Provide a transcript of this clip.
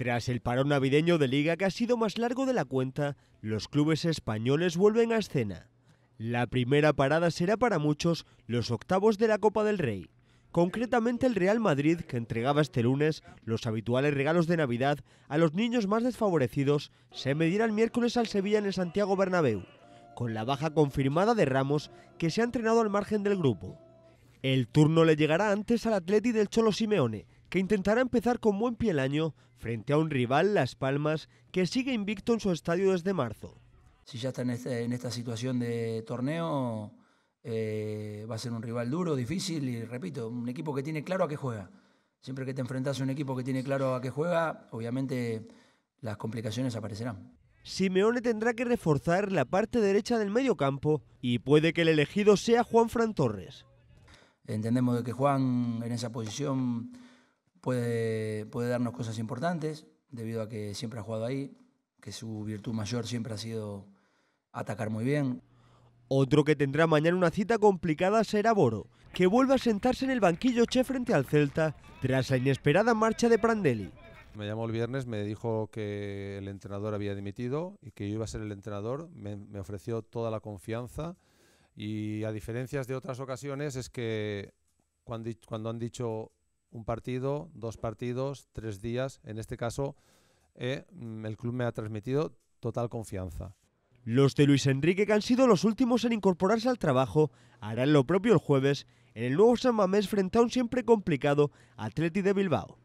Tras el parón navideño de liga que ha sido más largo de la cuenta, los clubes españoles vuelven a escena. La primera parada será para muchos los octavos de la Copa del Rey. Concretamente el Real Madrid, que entregaba este lunes los habituales regalos de Navidad a los niños más desfavorecidos, se medirá el miércoles al Sevilla en el Santiago Bernabéu, con la baja confirmada de Ramos, que se ha entrenado al margen del grupo. El turno le llegará antes al Atleti del Cholo Simeone, que intentará empezar con buen pie el año frente a un rival, Las Palmas, que sigue invicto en su estadio desde marzo. Si ya está en, este, esta situación de torneo, eh, va a ser un rival duro, difícil y, repito, un equipo que tiene claro a qué juega. Siempre que te enfrentas a un equipo que tiene claro a qué juega, obviamente las complicaciones aparecerán. Simeone tendrá que reforzar la parte derecha del medio campo... y puede que el elegido sea Juan Fran Torres. Entendemos de que Juan en esa posición puede, puede darnos cosas importantes, debido a que siempre ha jugado ahí, que su virtud mayor siempre ha sido atacar muy bien. Otro que tendrá mañana una cita complicada será Boro, que vuelve a sentarse en el banquillo che frente al Celta tras la inesperada marcha de Prandelli. Me llamó el viernes, me dijo que el entrenador había dimitido y que yo iba a ser el entrenador. Me, ofreció toda la confianza y a diferencias de otras ocasiones es que cuando han dicho un partido, dos partidos, tres días. En este caso, eh, mm, el club me ha transmitido total confianza. Los de Luis Enrique, que han sido los últimos en incorporarse al trabajo, harán lo propio el jueves en el nuevo San Mamés frente a un siempre complicado Atleti de Bilbao.